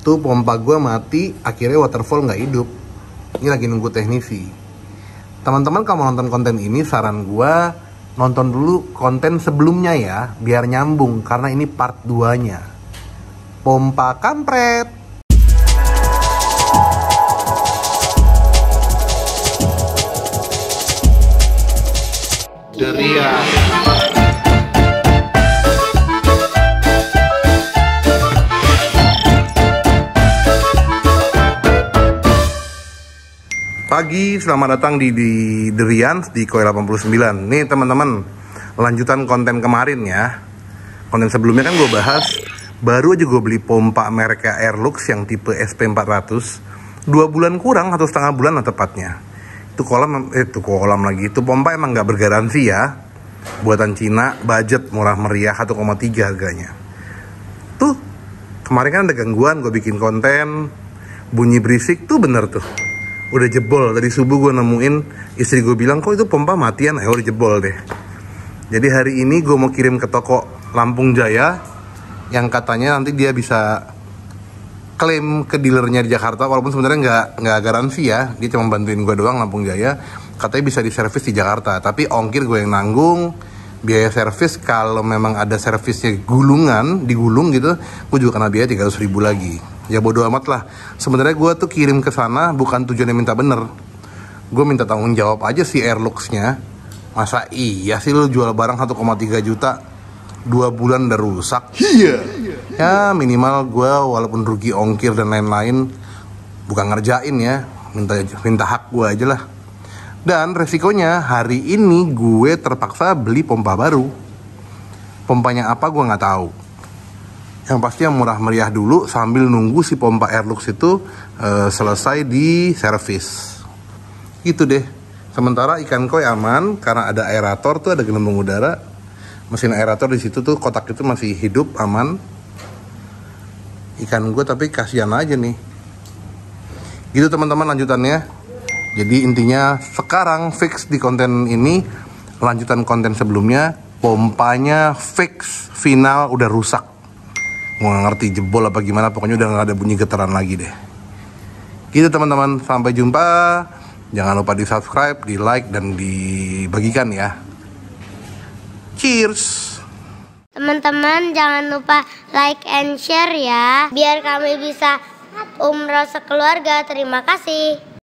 tuh pompa gue mati akhirnya waterfall nggak hidup ini lagi nunggu teknisi teman-teman kalau mau nonton konten ini saran gue nonton dulu konten sebelumnya ya biar nyambung karena ini part 2 nya pompa kampret Deria. pagi, selamat datang di, di Derian di Koi 89 Nih teman-teman, lanjutan konten kemarin ya Konten sebelumnya kan gue bahas Baru aja gue beli pompa merek Lux yang tipe SP400 Dua bulan kurang atau setengah bulan lah tepatnya Itu kolam, eh, itu kolam lagi Itu pompa emang nggak bergaransi ya Buatan Cina, budget murah meriah 1,3 harganya Tuh, kemarin kan ada gangguan gue bikin konten Bunyi berisik tuh bener tuh udah jebol dari subuh gue nemuin istri gue bilang kok itu pompa matian ya udah jebol deh jadi hari ini gue mau kirim ke toko Lampung Jaya yang katanya nanti dia bisa klaim ke dealernya di Jakarta walaupun sebenarnya nggak nggak garansi ya dia cuma bantuin gue doang Lampung Jaya katanya bisa diservis di Jakarta tapi ongkir gue yang nanggung biaya servis kalau memang ada servisnya gulungan digulung gitu gue juga kena biaya 300 ribu lagi ya bodo amat lah sebenarnya gue tuh kirim ke sana bukan tujuannya minta bener gue minta tanggung jawab aja si Airlux-nya masa iya sih lu jual barang 1,3 juta dua bulan udah rusak iya ya minimal gue walaupun rugi ongkir dan lain-lain bukan ngerjain ya minta minta hak gue aja lah dan resikonya hari ini gue terpaksa beli pompa baru pompanya apa gue nggak tahu yang pasti yang murah meriah dulu sambil nunggu si pompa Airlux itu e, selesai di servis gitu deh sementara ikan koi aman karena ada aerator tuh ada gelembung udara mesin aerator di situ tuh kotak itu masih hidup aman ikan gue tapi kasihan aja nih gitu teman-teman lanjutannya jadi intinya sekarang fix di konten ini lanjutan konten sebelumnya pompanya fix final udah rusak mau ngerti jebol apa gimana pokoknya udah gak ada bunyi getaran lagi deh gitu teman-teman sampai jumpa jangan lupa di subscribe di like dan dibagikan ya cheers teman-teman jangan lupa like and share ya biar kami bisa umroh sekeluarga terima kasih